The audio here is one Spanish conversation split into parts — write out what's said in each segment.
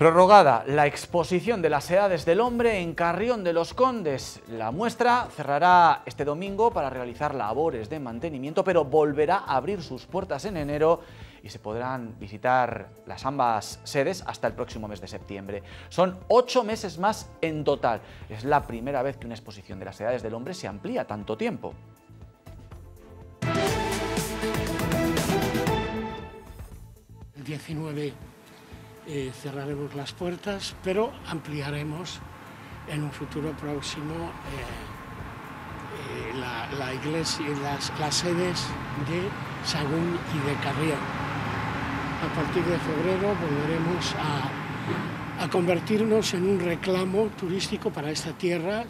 Prorrogada la exposición de las edades del hombre en Carrión de los Condes. La muestra cerrará este domingo para realizar labores de mantenimiento, pero volverá a abrir sus puertas en enero y se podrán visitar las ambas sedes hasta el próximo mes de septiembre. Son ocho meses más en total. Es la primera vez que una exposición de las edades del hombre se amplía tanto tiempo. El 19 eh, cerraremos las puertas, pero ampliaremos en un futuro próximo eh, eh, la, iglesia, las, las sedes de Sagún y de Carrión. A partir de febrero volveremos a, a convertirnos en un reclamo turístico para esta tierra.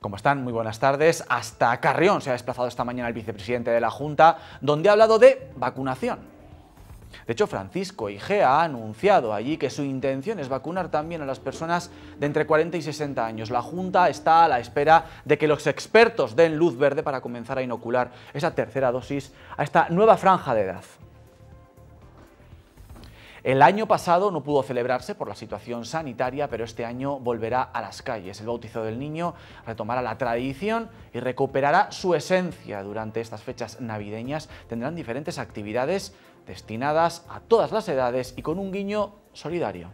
¿Cómo están? Muy buenas tardes. Hasta Carrión se ha desplazado esta mañana el vicepresidente de la Junta, donde ha hablado de vacunación. De hecho, Francisco Igea ha anunciado allí que su intención es vacunar también a las personas de entre 40 y 60 años. La Junta está a la espera de que los expertos den luz verde para comenzar a inocular esa tercera dosis a esta nueva franja de edad. El año pasado no pudo celebrarse por la situación sanitaria, pero este año volverá a las calles. El bautizo del niño retomará la tradición y recuperará su esencia durante estas fechas navideñas. Tendrán diferentes actividades destinadas a todas las edades y con un guiño solidario.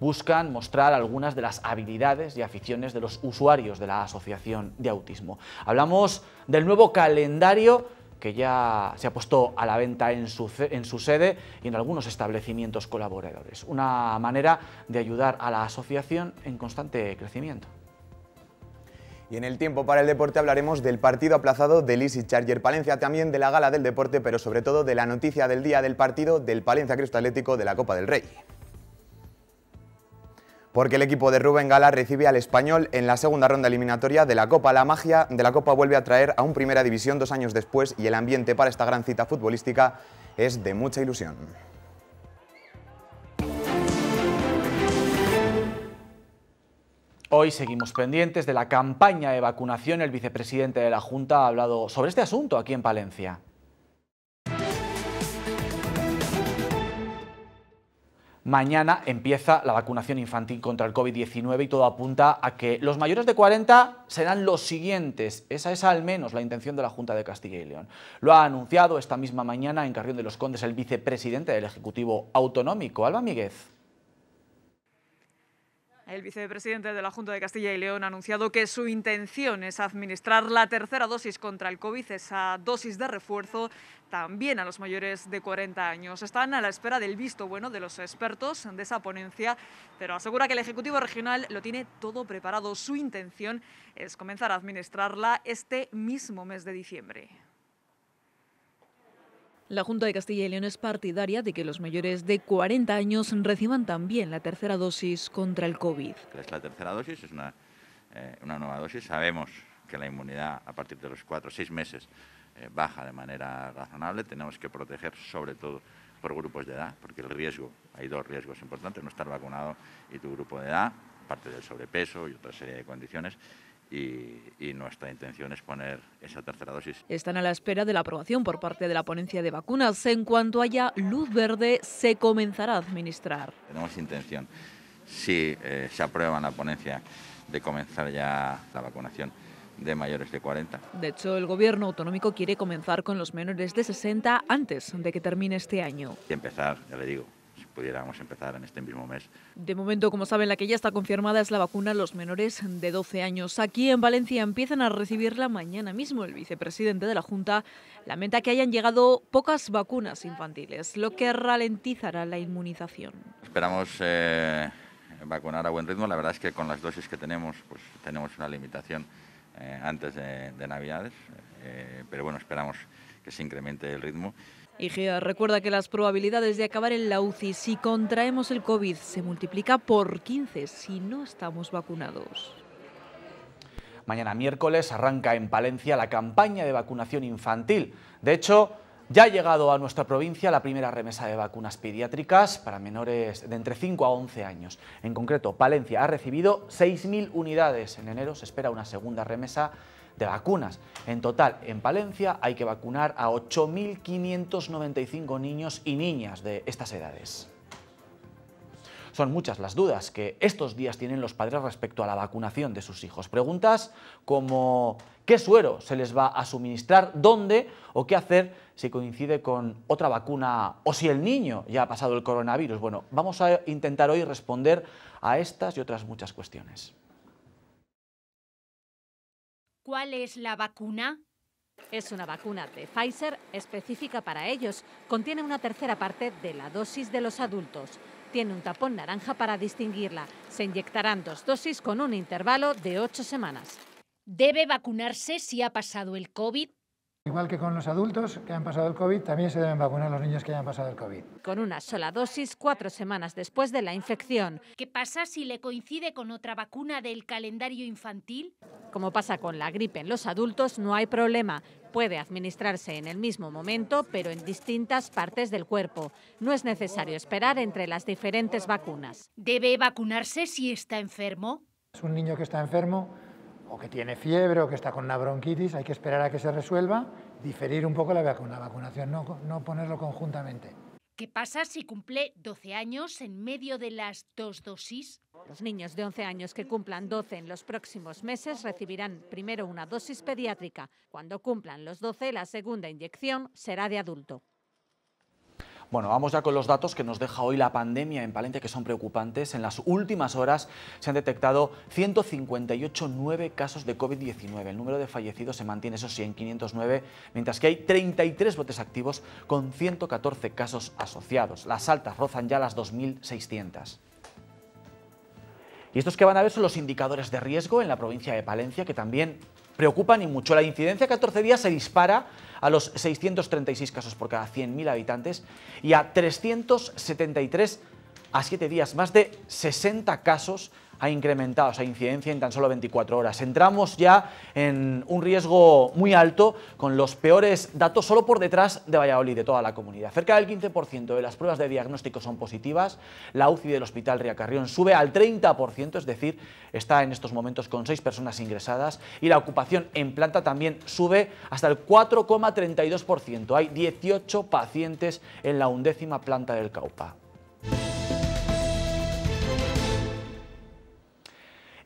Buscan mostrar algunas de las habilidades y aficiones de los usuarios de la Asociación de Autismo. Hablamos del nuevo calendario que ya se ha puesto a la venta en su, sede y en algunos establecimientos colaboradores. Una manera de ayudar a la asociación en constante crecimiento. Y en el tiempo para el deporte hablaremos del partido aplazado del Easy Charger Palencia, también de la gala del deporte, pero sobre todo de la noticia del día del partido del Palencia Cristo de la Copa del Rey porque el equipo de Rubén Gala recibe al español en la segunda ronda eliminatoria de la Copa. La magia de la Copa vuelve a traer a un Primera División dos años después y el ambiente para esta gran cita futbolística es de mucha ilusión. Hoy seguimos pendientes de la campaña de vacunación. El vicepresidente de la Junta ha hablado sobre este asunto aquí en Palencia. Mañana empieza la vacunación infantil contra el COVID-19 y todo apunta a que los mayores de 40 serán los siguientes. Esa es al menos la intención de la Junta de Castilla y León. Lo ha anunciado esta misma mañana en Carrión de los Condes el vicepresidente del Ejecutivo Autonómico, Alba Míguez. El vicepresidente de la Junta de Castilla y León ha anunciado que su intención es administrar la tercera dosis contra el COVID, esa dosis de refuerzo, también a los mayores de 40 años. Están a la espera del visto bueno de los expertos de esa ponencia, pero asegura que el Ejecutivo Regional lo tiene todo preparado. Su intención es comenzar a administrarla este mismo mes de diciembre. La Junta de Castilla y León es partidaria de que los mayores de 40 años reciban también la tercera dosis contra el COVID. Es La tercera dosis es eh, una, nueva dosis. Sabemos que la inmunidad a partir de los cuatro o seis meses eh, baja de manera razonable. Tenemos que proteger sobre todo por grupos de edad, porque el riesgo, hay dos riesgos importantes, no estar vacunado y tu grupo de edad, parte del sobrepeso y otra serie de condiciones. Y, nuestra intención es poner esa tercera dosis. Están a la espera de la aprobación por parte de la ponencia de vacunas. En cuanto haya luz verde, se comenzará a administrar. Tenemos intención, si eh, se aprueba la ponencia, de comenzar ya la vacunación de mayores de 40. De hecho, el gobierno autonómico quiere comenzar con los menores de 60 antes de que termine este año. Y empezar, ya le digo, pudiéramos empezar en este mismo mes. De momento, como saben, la que ya está confirmada es la vacuna a los menores de 12 años. Aquí en Valencia empiezan a recibirla mañana mismo. El vicepresidente de la Junta lamenta que hayan llegado pocas vacunas infantiles, lo que ralentizará la inmunización. Esperamos eh, vacunar a buen ritmo. La verdad es que con las dosis que tenemos, pues tenemos una limitación eh, antes de, Navidades. Eh, pero bueno, esperamos que se incremente el ritmo IGEA recuerda que las probabilidades de acabar en la UCI si contraemos el COVID se multiplica por 15 si no estamos vacunados. Mañana miércoles arranca en Palencia la campaña de vacunación infantil. De hecho, ya ha llegado a nuestra provincia la primera remesa de vacunas pediátricas para menores de entre 5 a 11 años. En concreto, Palencia ha recibido 6.000 unidades. En enero se espera una segunda remesa de vacunas. En total, en Palencia hay que vacunar a 8.595 niños y niñas de estas edades. Son muchas las dudas que estos días tienen los padres respecto a la vacunación de sus hijos. Preguntas como qué suero se les va a suministrar, dónde o qué hacer si coincide con otra vacuna o si el niño ya ha pasado el coronavirus. Bueno, vamos a intentar hoy responder a estas y otras muchas cuestiones. ¿Cuál es la vacuna? Es una vacuna de Pfizer específica para ellos. Contiene una tercera parte de la dosis de los adultos. Tiene un tapón naranja para distinguirla. Se inyectarán dos dosis con un intervalo de ocho semanas. ¿Debe vacunarse si ha pasado el COVID? Igual que con los adultos que han pasado el COVID, también se deben vacunar los niños que hayan pasado el COVID. Con una sola dosis, cuatro semanas después de la infección. ¿Qué pasa si le coincide con otra vacuna del calendario infantil? Como pasa con la gripe en los adultos, no hay problema. Puede administrarse en el mismo momento, pero en distintas partes del cuerpo. No es necesario esperar entre las diferentes vacunas. ¿Debe vacunarse si está enfermo? Es un niño que está enfermo, o que tiene fiebre o que está con una bronquitis, hay que esperar a que se resuelva, diferir un poco la, vacuna, vacunación, no, no ponerlo conjuntamente. ¿Qué pasa si cumple 12 años en medio de las dos dosis? Los niños de 11 años que cumplan 12 en los próximos meses recibirán primero una dosis pediátrica. Cuando cumplan los 12, la segunda inyección será de adulto. Bueno, vamos ya con los datos que nos deja hoy la pandemia en Palencia, que son preocupantes. En las últimas horas se han detectado 158 casos de COVID-19. El número de fallecidos se mantiene, esos sí, en 509, mientras que hay 33 botes activos con 114 casos asociados. Las altas rozan ya las 2.600. Y estos que van a ver son los indicadores de riesgo en la provincia de Palencia, que también preocupa ni mucho. La incidencia a 14 días se dispara a los 636 casos por cada 100.000 habitantes y a 373 a 7 días, más de 60 casos ha incrementado esa incidencia en tan solo 24 horas. Entramos ya en un riesgo muy alto con los peores datos solo por detrás de Valladolid, de toda la comunidad. Cerca del 15% de las pruebas de diagnóstico son positivas. La UCI del Hospital Riacarrión sube al 30%, es decir, está en estos momentos con 6 personas ingresadas y la ocupación en planta también sube hasta el 4,32%. Hay 18 pacientes en la undécima planta del Caupa.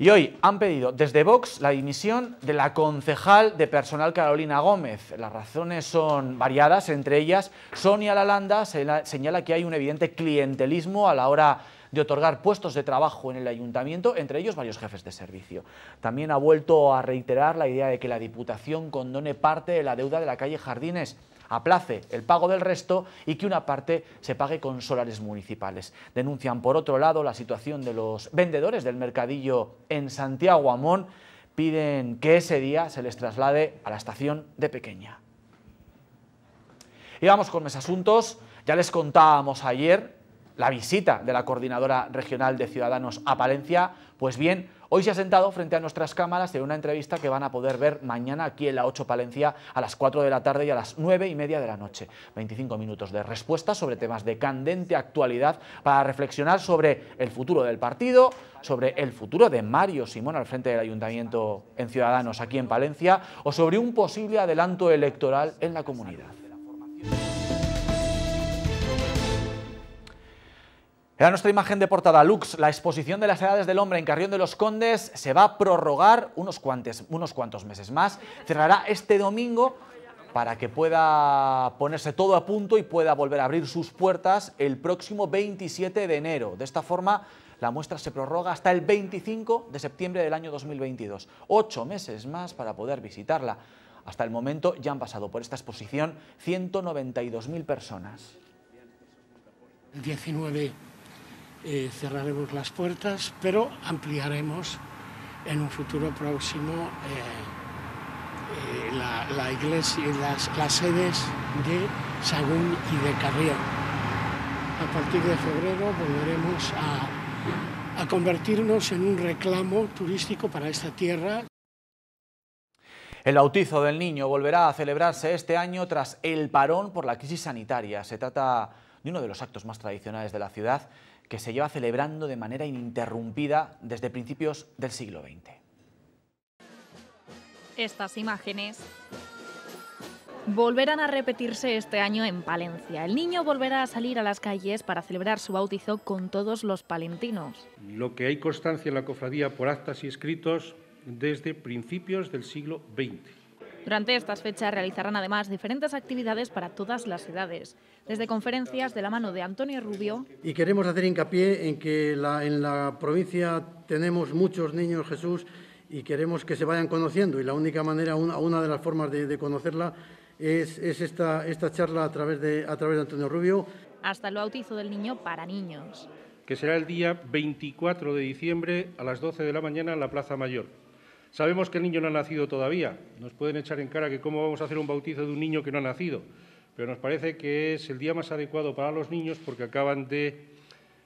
Y hoy han pedido desde Vox la dimisión de la concejal de personal Carolina Gómez. Las razones son variadas, entre ellas Sonia Lalanda señala que hay un evidente clientelismo a la hora de otorgar puestos de trabajo en el ayuntamiento, entre ellos varios jefes de servicio. También ha vuelto a reiterar la idea de que la Diputación condone parte de la deuda de la calle Jardines aplace el pago del resto y que una parte se pague con solares municipales. Denuncian, por otro lado, la situación de los vendedores del mercadillo en Santiago Amón. Piden que ese día se les traslade a la estación de Pequeña. Y vamos con mis asuntos. Ya les contábamos ayer la visita de la Coordinadora Regional de Ciudadanos a Palencia. Pues bien, Hoy se ha sentado frente a nuestras cámaras en una entrevista que van a poder ver mañana aquí en la 8 Palencia a las 4 de la tarde y a las 9 y media de la noche. 25 minutos de respuesta sobre temas de candente actualidad para reflexionar sobre el futuro del partido, sobre el futuro de Mario Simón al frente del Ayuntamiento en Ciudadanos aquí en Palencia o sobre un posible adelanto electoral en la comunidad. Era nuestra imagen de portada. Lux, la exposición de las edades del hombre en Carrión de los Condes se va a prorrogar unos, unos cuantos meses más. Cerrará este domingo para que pueda ponerse todo a punto y pueda volver a abrir sus puertas el próximo 27 de enero. De esta forma, la muestra se prorroga hasta el 25 de septiembre del año 2022. Ocho meses más para poder visitarla. Hasta el momento ya han pasado por esta exposición 192.000 personas. 19 eh, cerraremos las puertas, pero ampliaremos en un futuro próximo eh, eh, la, iglesia, las, las sedes de Sagún y de Carrión. A partir de febrero volveremos a, a convertirnos en un reclamo turístico para esta tierra. El bautizo del niño volverá a celebrarse este año tras el parón por la crisis sanitaria. Se trata de uno de los actos más tradicionales de la ciudad que se lleva celebrando de manera ininterrumpida desde principios del siglo XX. Estas imágenes volverán a repetirse este año en Palencia. El niño volverá a salir a las calles para celebrar su bautizo con todos los palentinos. Lo que hay constancia en la cofradía por actas y escritos desde principios del siglo XX. Durante estas fechas realizarán además diferentes actividades para todas las edades, desde conferencias de la mano de Antonio Rubio. Y queremos hacer hincapié en que en la provincia tenemos muchos niños Jesús y queremos que se vayan conociendo y la única manera, una, de las formas de, conocerla es, esta, charla a través, de, a través de Antonio Rubio. Hasta el bautizo del niño para niños. Que será el día 24 de diciembre a las 12 de la mañana en la Plaza Mayor. Sabemos que el niño no ha nacido todavía. Nos pueden echar en cara que cómo vamos a hacer un bautizo de un niño que no ha nacido. Pero nos parece que es el día más adecuado para los niños porque acaban de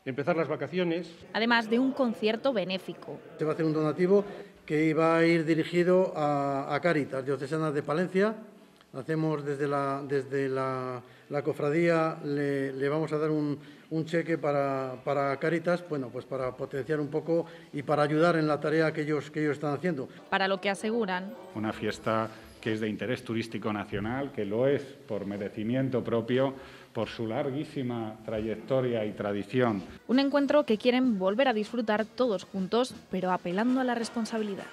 empezar las vacaciones. Además de un concierto benéfico. Se va a hacer un donativo que va a ir dirigido a, a Caritas Diocesanas de Palencia. Hacemos desde la, desde la, cofradía, le vamos a dar un, un cheque para, Caritas, bueno, pues para potenciar un poco y para ayudar en la tarea que ellos, que ellos están haciendo. Para lo que aseguran. Una fiesta que es de interés turístico nacional, que lo es por merecimiento propio, por su larguísima trayectoria y tradición. Un encuentro que quieren volver a disfrutar todos juntos, pero apelando a la responsabilidad.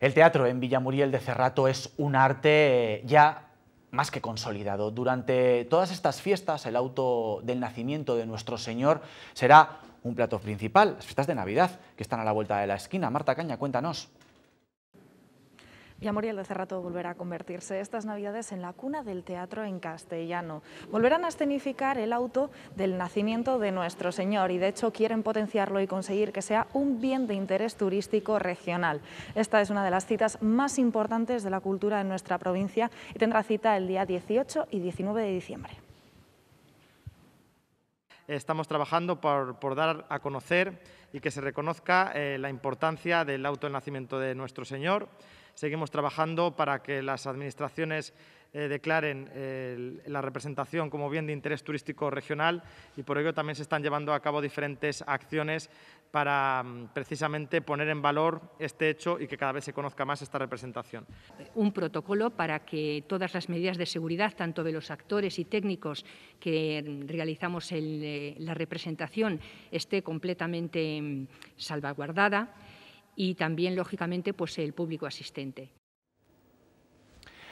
El teatro en Villamuriel de Cerrato es un arte eh, ya más que consolidado. Durante todas estas fiestas, el auto del nacimiento de nuestro Señor será un plato principal, las fiestas de Navidad, que están a la vuelta de la esquina. Marta Caña, cuéntanos. Y Amoriel de Cerrato volverá a convertirse estas Navidades en la cuna del teatro en castellano. Volverán a escenificar el auto del nacimiento de nuestro Señor y de hecho quieren potenciarlo y conseguir que sea un bien de interés turístico regional. Esta es una de las citas más importantes de la cultura en nuestra provincia y tendrá cita el día 18 y 19 de diciembre. Estamos trabajando por, dar a conocer y que se reconozca eh, la importancia del auto del nacimiento de nuestro Señor Seguimos trabajando para que las administraciones eh, declaren la representación como bien de interés turístico regional y por ello también se están llevando a cabo diferentes acciones para mm, precisamente poner en valor este hecho y que cada vez se conozca más esta representación. Un protocolo para que todas las medidas de seguridad, tanto de los actores y técnicos que realizamos eh, la representación, esté completamente mm, salvaguardada y también, lógicamente, pues el público asistente.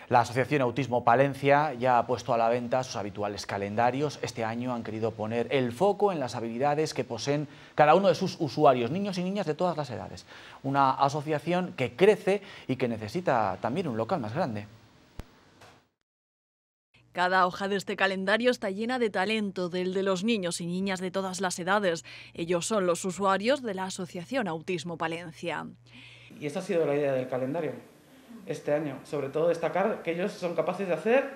La Asociación Autismo Palencia ya ha puesto a la venta sus habituales calendarios. Este año han querido poner el foco en las habilidades que poseen cada uno de sus usuarios, niños y niñas de todas las edades. Una asociación que crece y que necesita también un local más grande. Cada hoja de este calendario está llena de talento del de los niños y niñas de todas las edades. Ellos son los usuarios de la Asociación Autismo Palencia. Y esa ha sido la idea del calendario este año. Sobre todo destacar que ellos son capaces de hacer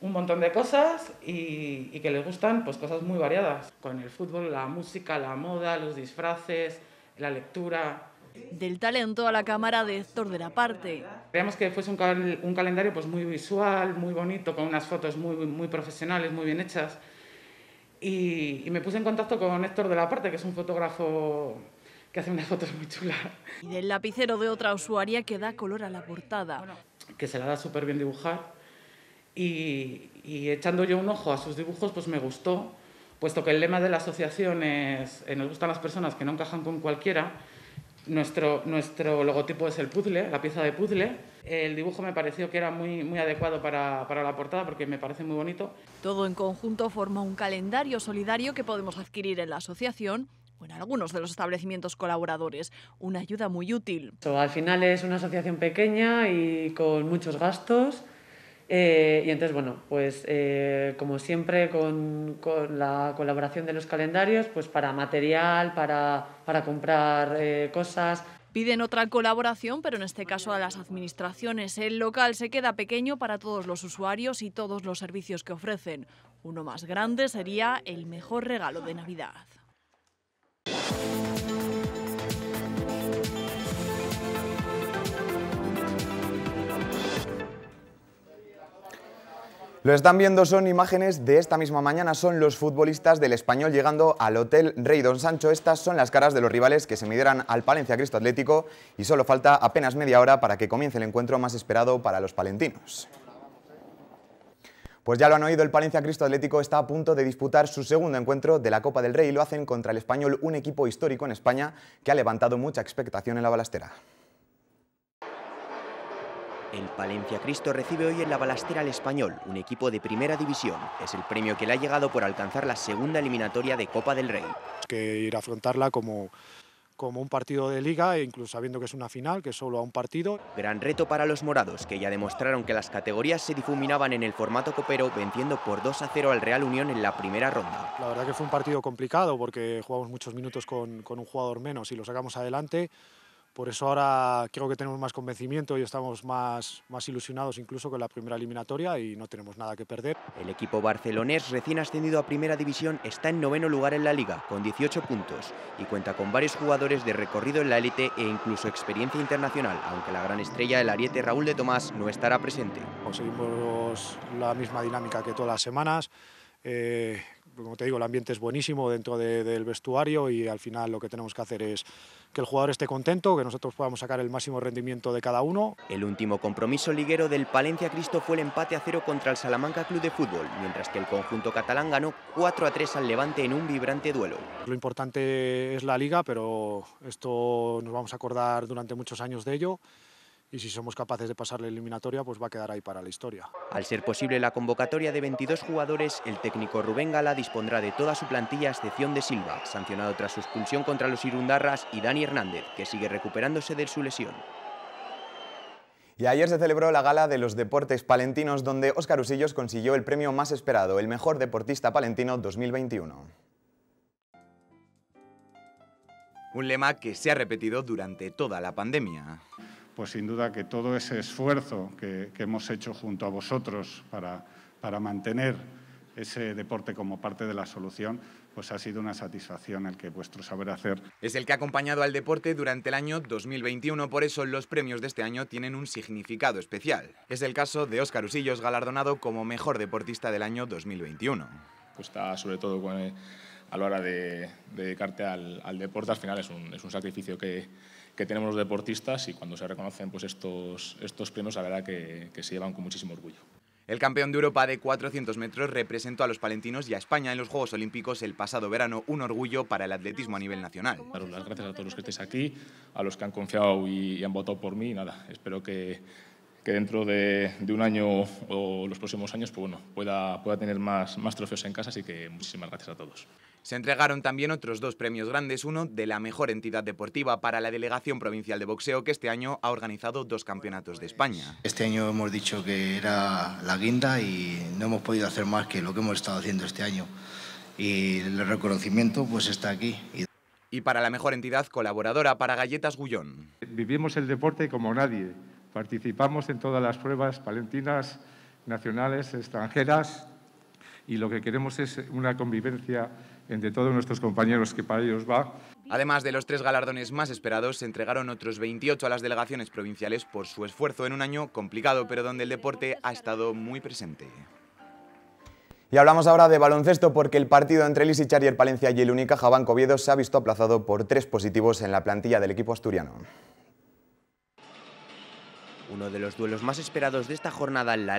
un montón de cosas y, que les gustan pues, cosas muy variadas. Con el fútbol, la música, la moda, los disfraces, la lectura, del talento a la cámara de Héctor de la Parte. Creíamos que fuese un, calendario pues muy visual, muy bonito, con unas fotos muy, muy profesionales, muy bien hechas. Y, me puse en contacto con Héctor de la Parte, que es un fotógrafo que hace unas fotos muy chulas. Y del lapicero de otra usuaria que da color a la portada. que se la da súper bien dibujar. Y, echando yo un ojo a sus dibujos, pues me gustó, puesto que el lema de la asociación es eh, nos gustan las personas que no encajan con cualquiera nuestro, logotipo es el puzzle, la pieza de puzzle. El dibujo me pareció que era muy, muy adecuado para, para, la portada porque me parece muy bonito. Todo en conjunto forma un calendario solidario que podemos adquirir en la asociación o en algunos de los establecimientos colaboradores. Una ayuda muy útil. al final es una asociación pequeña y con muchos gastos eh, y entonces, bueno, pues eh, como siempre con, la colaboración de los calendarios, pues para material, para, para comprar eh, cosas. Piden otra colaboración, pero en este caso a las administraciones. El local se queda pequeño para todos los usuarios y todos los servicios que ofrecen. Uno más grande sería el mejor regalo de Navidad. Lo están viendo, son imágenes de esta misma mañana, son los futbolistas del español llegando al Hotel Rey Don Sancho. Estas son las caras de los rivales que se midieran al Palencia Cristo Atlético y solo falta apenas media hora para que comience el encuentro más esperado para los palentinos. Pues ya lo han oído, el Palencia Cristo Atlético está a punto de disputar su segundo encuentro de la Copa del Rey y lo hacen contra el español, un equipo histórico en España que ha levantado mucha expectación en la balastera. El Palencia Cristo recibe hoy en la balastera al Español, un equipo de primera división. Es el premio que le ha llegado por alcanzar la segunda eliminatoria de Copa del Rey. Que ir a afrontarla como, como un partido de liga, e incluso sabiendo que es una final, que es solo a un partido. Gran reto para los morados, que ya demostraron que las categorías se difuminaban en el formato copero, venciendo por 2 a 0 al Real Unión en la primera ronda. La verdad que fue un partido complicado, porque jugamos muchos minutos con, con un jugador menos y lo sacamos adelante. Por eso ahora creo que tenemos más convencimiento y estamos más, más ilusionados incluso con la primera eliminatoria y no tenemos nada que perder. El equipo barcelonés recién ascendido a Primera División está en noveno lugar en la liga, con 18 puntos, y cuenta con varios jugadores de recorrido en la élite e incluso experiencia internacional, aunque la gran estrella del ariete Raúl de Tomás no estará presente. Conseguimos la misma dinámica que todas las semanas. Eh, como te digo, el ambiente es buenísimo dentro del vestuario y al final lo que tenemos que hacer es que el jugador esté contento, que nosotros podamos sacar el máximo rendimiento de cada uno. El último compromiso liguero del Palencia Cristo fue el empate a cero contra el Salamanca Club de Fútbol, mientras que el conjunto catalán ganó 4 a 3 al Levante en un vibrante duelo. Lo importante es la liga, pero esto nos vamos a acordar durante muchos años de ello y si somos capaces de pasar la eliminatoria, pues va a quedar ahí para la historia. Al ser posible la convocatoria de 22 jugadores, el técnico Rubén Gala dispondrá de toda su plantilla a excepción de Silva, sancionado tras su expulsión contra los Irundarras, y Dani Hernández, que sigue recuperándose de su lesión. Y ayer se celebró la gala de los deportes palentinos donde Óscar Usillos consiguió el premio más esperado, el mejor deportista palentino 2021. Un lema que se ha repetido durante toda la pandemia pues sin duda que todo ese esfuerzo que, hemos hecho junto a vosotros para, para mantener ese deporte como parte de la solución, pues ha sido una satisfacción el que vuestro saber hacer. Es el que ha acompañado al deporte durante el año 2021, por eso los premios de este año tienen un significado especial. Es el caso de Óscar Usillos, galardonado como mejor deportista del año 2021. Cuesta sobre todo eh, a la hora de, de dedicarte al, al, deporte, al final es un, es un sacrificio que que tenemos los deportistas y cuando se reconocen pues, estos, estos premios, la verdad que, se llevan con muchísimo orgullo. El campeón de Europa de 400 metros representó a los palentinos y a España en los Juegos Olímpicos el pasado verano, un orgullo para el atletismo a nivel nacional. gracias a todos los que estéis aquí, a los que han confiado han votado por mí. Nada, espero que, que dentro de, un año o los próximos años pues bueno, pueda, pueda tener más, más trofeos en casa, así que muchísimas gracias a todos. Se entregaron también otros dos premios grandes, uno de la mejor entidad deportiva para la Delegación Provincial de Boxeo, que este año ha organizado dos campeonatos de España. Este año hemos dicho que era la guinda y no hemos podido hacer más que lo que hemos estado haciendo este año. Y el reconocimiento pues está aquí y para la mejor entidad colaboradora para Galletas Gullón. Vivimos el deporte como nadie. Participamos en todas las pruebas palentinas, nacionales, extranjeras, y lo que queremos es una convivencia entre todos nuestros compañeros que para ellos va. Además de los tres galardones más esperados, se entregaron otros 28 a las delegaciones provinciales por su esfuerzo en un año complicado, pero donde el deporte ha estado muy presente. Y hablamos ahora de baloncesto porque el partido entre Elis y el Palencia y el Unicaja Banco Viedo se ha visto aplazado por tres positivos en la plantilla del equipo asturiano. Uno de los duelos más esperados de esta jornada en la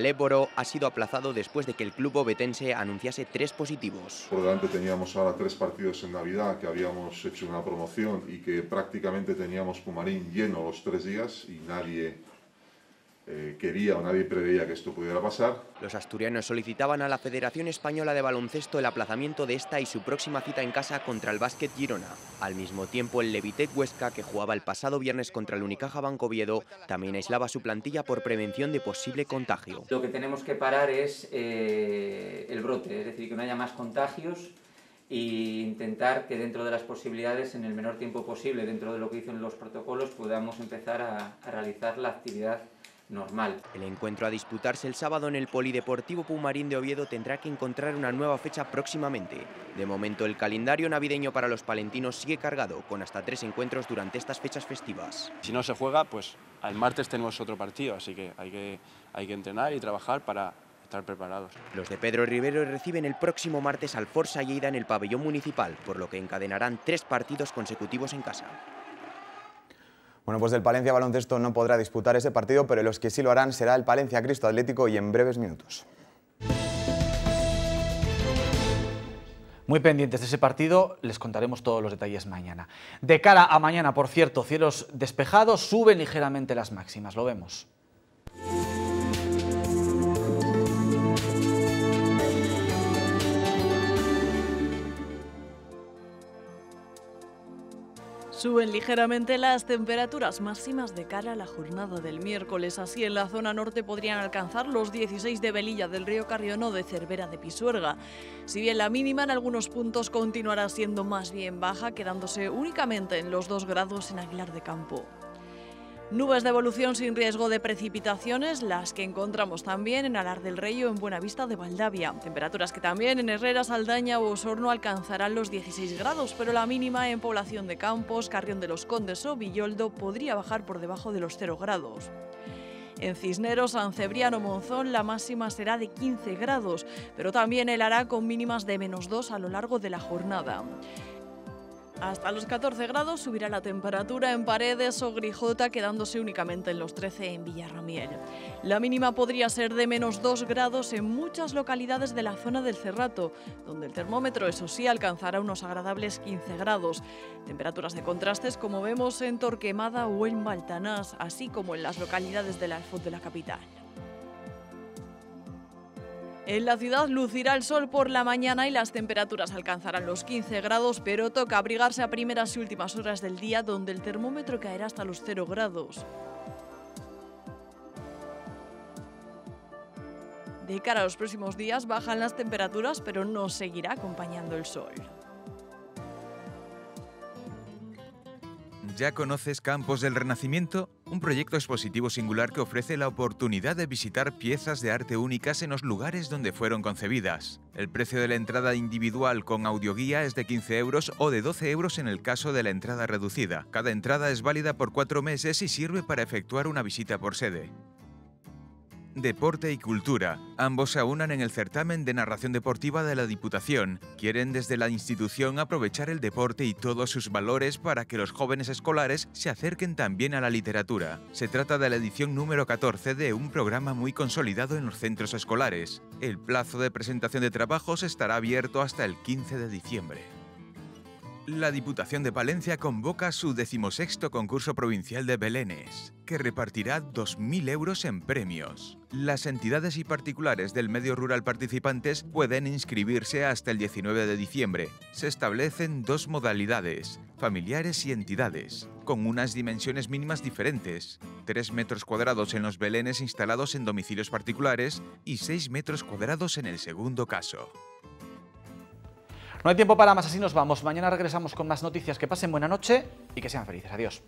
ha sido aplazado después de que el club obetense anunciase tres positivos. Por delante teníamos ahora tres partidos en Navidad que habíamos hecho una promoción y que prácticamente teníamos Pumarín lleno los tres días y nadie eh, quería o nadie preveía que esto pudiera pasar. Los asturianos solicitaban a la Federación Española de Baloncesto el aplazamiento de esta y su próxima cita en casa contra el Básquet Girona. Al mismo tiempo, el Levitec Huesca, que jugaba el pasado viernes contra el Unicaja Banco Viedo... también aislaba su plantilla por prevención de posible contagio. Lo que tenemos que parar es eh, el brote, es decir, que no haya más contagios e intentar que dentro de las posibilidades, en el menor tiempo posible, dentro de lo que dicen los protocolos, podamos empezar a, a realizar la actividad normal. El encuentro a disputarse el sábado en el Polideportivo Pumarín de Oviedo tendrá que encontrar una nueva fecha próximamente. De momento el calendario navideño para los palentinos sigue cargado, con hasta tres encuentros durante estas fechas festivas. Si no se juega, pues al martes tenemos otro partido, así que hay que, hay que entrenar y trabajar para, estar preparados. Los de Pedro Rivero reciben el próximo martes al Forza Lleida en el pabellón municipal, por lo que encadenarán tres partidos consecutivos en casa. Bueno, pues el Palencia Baloncesto no podrá disputar ese partido, pero los que sí lo harán será el Palencia Cristo Atlético y en breves minutos. Muy pendientes de ese partido, les contaremos todos los detalles mañana. De cara a mañana, por cierto, cielos despejados, suben ligeramente las máximas, lo vemos. Suben ligeramente las temperaturas máximas de cara a la jornada del miércoles. Así, en la zona norte podrían alcanzar los 16 de Velilla del río Carrión o de Cervera de Pisuerga. Si bien la mínima en algunos puntos continuará siendo más bien baja, quedándose únicamente en los 2 grados en Aguilar de Campo. Nubes de evolución sin riesgo de precipitaciones, las que encontramos también en Alar del Rey o en Buenavista de Valdavia. Temperaturas que también en Herrera, Saldaña o Osorno alcanzarán los 16 grados, pero la mínima en Población de Campos, Carrión de los Condes o Villoldo podría bajar por debajo de los 0 grados. En Cisneros, San Cebriano, Monzón, la máxima será de 15 grados, pero también helará con mínimas de menos 2 a lo largo de la jornada. Hasta los 14 grados subirá la temperatura en Paredes o Grijota, quedándose únicamente en los 13 en Villarramiel. La mínima podría ser de menos 2 grados en muchas localidades de la zona del Cerrato, donde el termómetro, eso sí, alcanzará unos agradables 15 grados. Temperaturas de contrastes como vemos en Torquemada o en Baltanás, así como en las localidades del Alfoz de la capital. En la ciudad lucirá el sol por la mañana y las temperaturas alcanzarán los 15 grados, pero toca abrigarse a primeras y últimas horas del día donde el termómetro caerá hasta los 0 grados. De cara a los próximos días bajan las temperaturas, pero no seguirá acompañando el sol. ¿Ya conoces Campos del Renacimiento? un proyecto expositivo singular que ofrece la oportunidad de visitar piezas de arte únicas en los lugares donde fueron concebidas. El precio de la entrada individual con audioguía es de 15 euros o de 12 euros en el caso de la entrada reducida. Cada entrada es válida por cuatro meses y sirve para efectuar una visita por sede. Deporte y Cultura, ambos se aunan en el certamen de narración deportiva de la Diputación. Quieren desde la institución aprovechar el deporte y todos sus valores para que los jóvenes escolares se acerquen también a la literatura. Se trata de la edición número 14 de un programa muy consolidado en los centros escolares. El plazo de presentación de trabajos estará abierto hasta el 15 de diciembre. La Diputación de Palencia convoca su decimosexto concurso provincial de Belenes, que repartirá 2.000 euros en premios. Las entidades y particulares del medio rural participantes pueden inscribirse hasta el 19 de diciembre. Se establecen dos modalidades, familiares y entidades, con unas dimensiones mínimas diferentes. 3 metros cuadrados en los Belenes instalados en domicilios particulares y 6 metros cuadrados en el segundo caso. No hay tiempo para más, así nos vamos. Mañana regresamos con más noticias. Que pasen buena noche y que sean felices. Adiós.